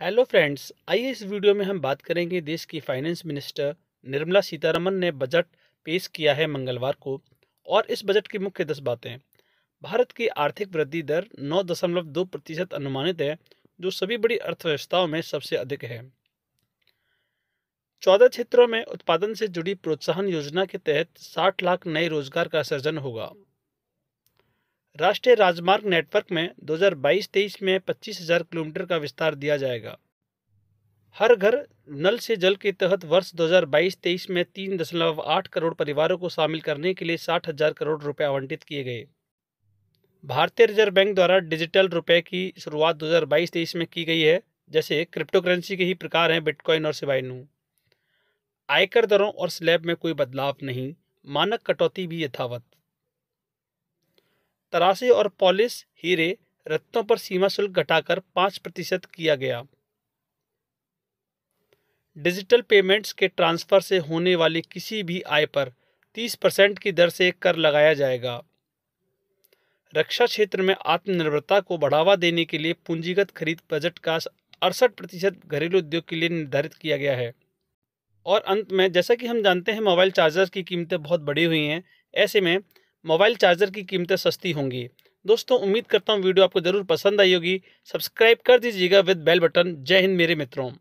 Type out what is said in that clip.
hello friends आइए इस video में हम बात करेंगे देश की फाइनेंस मिनिस्टर निर्मला सीतारमन ने बजट पेश किया है मंगलवार को और इस बजट की मुख्य दस बातें भारत की आर्थिक वृद्धि दर नौ दशमलव दो प्रतिशत अनुमानित है जो सभी बड़ी अर्थव्यवस्थाओं में सबसे अधिक है चौदह क्षेत्रों में उत्पादन से जुड़ी प्रोत्साहन योजना के तहत साठ लाख नए रोजगार का सृजन होगा राष्ट्रीय राजमार्ग नेटवर्क में 2022-23 में 25,000 किलोमीटर का विस्तार दिया जाएगा हर घर नल से जल के तहत वर्ष 2022-23 में 3.8 करोड़ परिवारों को शामिल करने के लिए 60,000 करोड़ रुपए आवंटित किए गए भारतीय रिजर्व बैंक द्वारा डिजिटल रुपए की शुरुआत 2022-23 में की गई है जैसे क्रिप्टो करेंसी के ही प्रकार हैं बिटकॉइन और सिवाइनू आयकर दरों और स्लैब में कोई बदलाव नहीं मानक कटौती भी यथावत तराशे और पॉलिश हीरे रत्नों पर सीमा शुल्क घटाकर पाँच प्रतिशत किया गया डिजिटल पेमेंट्स के ट्रांसफ़र से होने वाली किसी भी आय पर 30 परसेंट की दर से कर लगाया जाएगा रक्षा क्षेत्र में आत्मनिर्भरता को बढ़ावा देने के लिए पूंजीगत खरीद बजट का अड़सठ प्रतिशत घरेलू उद्योग के लिए निर्धारित किया गया है और अंत में जैसा कि हम जानते हैं मोबाइल चार्जर की कीमतें बहुत बढ़ी हुई हैं ऐसे में मोबाइल चार्जर की कीमतें सस्ती होंगी दोस्तों उम्मीद करता हूँ वीडियो आपको ज़रूर पसंद आई होगी सब्सक्राइब कर दीजिएगा विद बेल बटन जय हिंद मेरे मित्रों